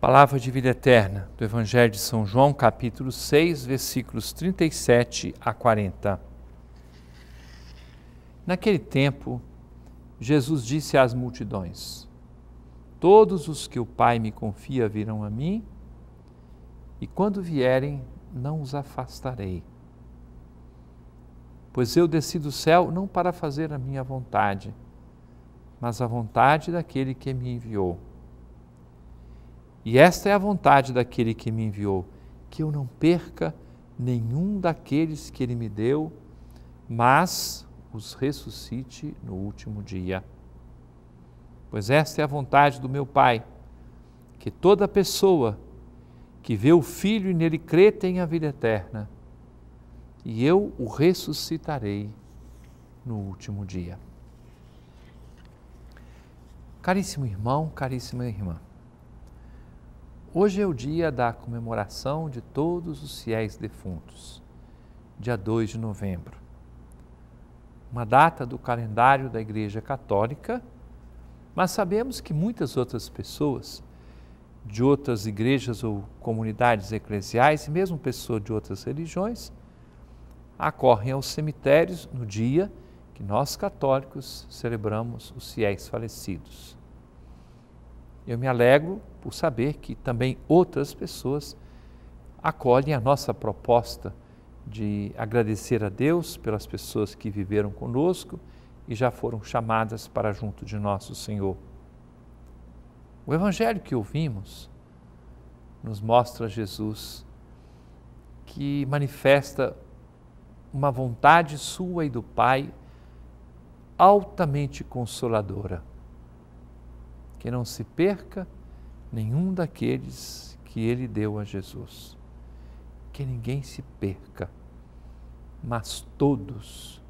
Palavra de vida eterna do Evangelho de São João, capítulo 6, versículos 37 a 40. Naquele tempo, Jesus disse às multidões: Todos os que o Pai me confia virão a mim, e quando vierem, não os afastarei. Pois eu desci do céu não para fazer a minha vontade, mas a vontade daquele que me enviou. E esta é a vontade daquele que me enviou, que eu não perca nenhum daqueles que ele me deu, mas os ressuscite no último dia. Pois esta é a vontade do meu Pai, que toda pessoa que vê o Filho e nele crê tenha vida eterna, e eu o ressuscitarei no último dia. Caríssimo irmão, caríssima irmã, Hoje é o dia da comemoração de todos os fiéis defuntos, dia 2 de novembro. Uma data do calendário da Igreja Católica, mas sabemos que muitas outras pessoas de outras igrejas ou comunidades eclesiais, e mesmo pessoas de outras religiões, acorrem aos cemitérios no dia que nós católicos celebramos os fiéis falecidos. Eu me alegro por saber que também outras pessoas acolhem a nossa proposta de agradecer a Deus pelas pessoas que viveram conosco e já foram chamadas para junto de nosso Senhor. O evangelho que ouvimos nos mostra Jesus que manifesta uma vontade sua e do Pai altamente consoladora que não se perca nenhum daqueles que ele deu a Jesus. Que ninguém se perca, mas todos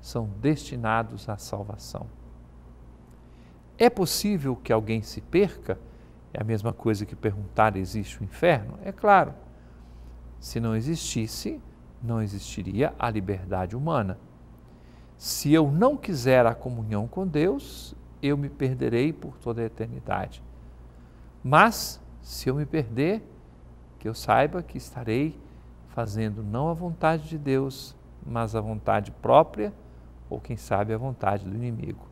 são destinados à salvação. É possível que alguém se perca? É a mesma coisa que perguntar: existe o inferno? É claro. Se não existisse, não existiria a liberdade humana. Se eu não quiser a comunhão com Deus, eu me perderei por toda a eternidade. Mas, se eu me perder, que eu saiba que estarei fazendo não a vontade de Deus, mas a vontade própria, ou quem sabe a vontade do inimigo.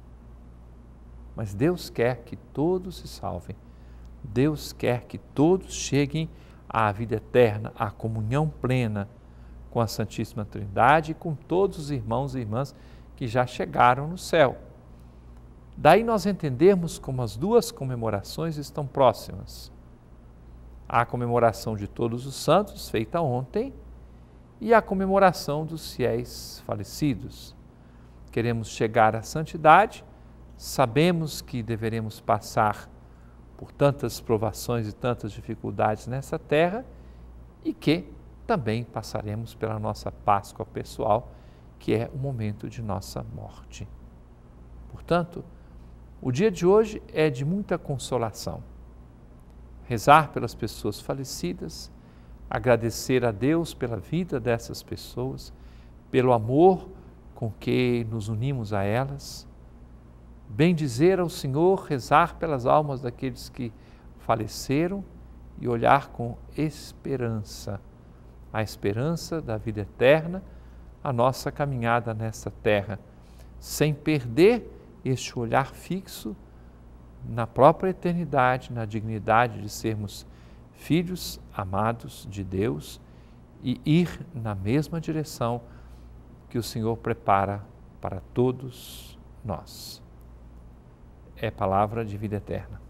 Mas Deus quer que todos se salvem. Deus quer que todos cheguem à vida eterna, à comunhão plena com a Santíssima Trindade e com todos os irmãos e irmãs que já chegaram no céu. Daí nós entendemos como as duas comemorações estão próximas. A comemoração de todos os santos, feita ontem, e a comemoração dos fiéis falecidos. Queremos chegar à santidade, sabemos que deveremos passar por tantas provações e tantas dificuldades nessa terra e que também passaremos pela nossa Páscoa pessoal, que é o momento de nossa morte. Portanto, o dia de hoje é de muita consolação. Rezar pelas pessoas falecidas, agradecer a Deus pela vida dessas pessoas, pelo amor com que nos unimos a elas, bendizer ao Senhor, rezar pelas almas daqueles que faleceram e olhar com esperança, a esperança da vida eterna, a nossa caminhada nesta terra, sem perder este olhar fixo na própria eternidade, na dignidade de sermos filhos amados de Deus e ir na mesma direção que o Senhor prepara para todos nós. É palavra de vida eterna.